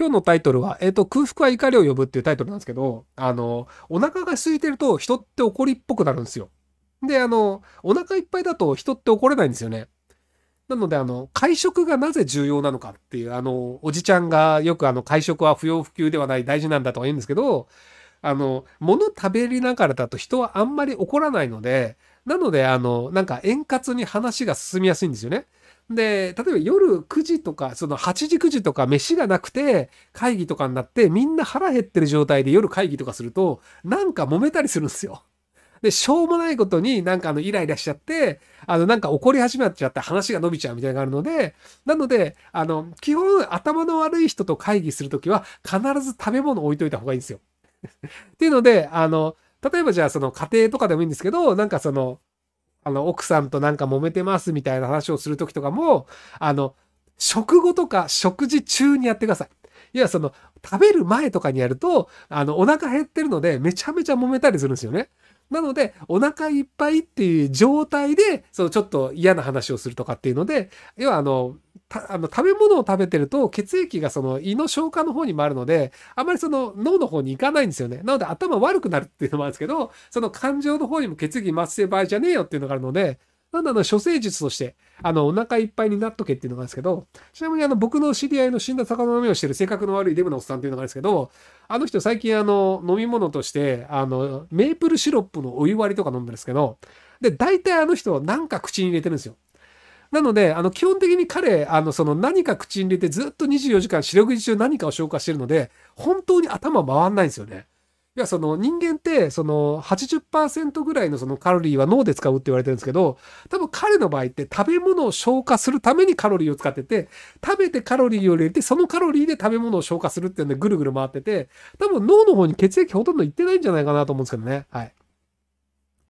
今日のタイトルは、えっ、ー、と、空腹は怒りを呼ぶっていうタイトルなんですけど、あの、お腹が空いてると人って怒りっぽくなるんですよ。で、あの、お腹いっぱいだと人って怒れないんですよね。なので、あの、会食がなぜ重要なのかっていう、あの、おじちゃんがよくあの、会食は不要不急ではない、大事なんだとは言うんですけど、あの、物食べりながらだと人はあんまり怒らないので、なので、あの、なんか円滑に話が進みやすいんですよね。で、例えば夜9時とか、その8時9時とか飯がなくて会議とかになってみんな腹減ってる状態で夜会議とかするとなんか揉めたりするんですよ。で、しょうもないことになんかあのイライラしちゃって、あのなんか怒り始まっちゃって話が伸びちゃうみたいなのがあるので、なので、あの、基本頭の悪い人と会議するときは必ず食べ物置いといた方がいいんですよ。っていうので、あの、例えばじゃあその家庭とかでもいいんですけど、なんかその、あの、奥さんとなんか揉めてますみたいな話をするときとかも、あの、食後とか食事中にやってください。いや、その、食べる前とかにやると、あの、お腹減ってるので、めちゃめちゃ揉めたりするんですよね。なので、お腹いっぱいっていう状態で、そのちょっと嫌な話をするとかっていうので、要はあの、あの食べ物を食べてると血液がその胃の消化の方にもあるので、あまりその脳の方に行かないんですよね。なので頭悪くなるっていうのもあるんですけど、その感情の方にも血液回し場合じゃねえよっていうのがあるので、なんだろ処世術として、あの、お腹いっぱいになっとけっていうのがあるんですけど、ちなみにあの、僕の知り合いの死んだ魚の目をしてる性格の悪いデブのおっさんっていうのがあるんですけど、あの人最近あの、飲み物として、あの、メープルシロップのお湯割りとか飲んだんですけど、で、大体あの人なんか口に入れてるんですよ。なので、あの、基本的に彼、あの、その何か口に入れてずっと24時間四六時中何かを消化してるので、本当に頭回んないんですよね。いや、その人間って、その80%ぐらいのそのカロリーは脳で使うって言われてるんですけど、多分彼の場合って食べ物を消化するためにカロリーを使ってて、食べてカロリーを入れて、そのカロリーで食べ物を消化するっていうんでぐるぐる回ってて、多分脳の方に血液ほとんどいってないんじゃないかなと思うんですけどね。はい。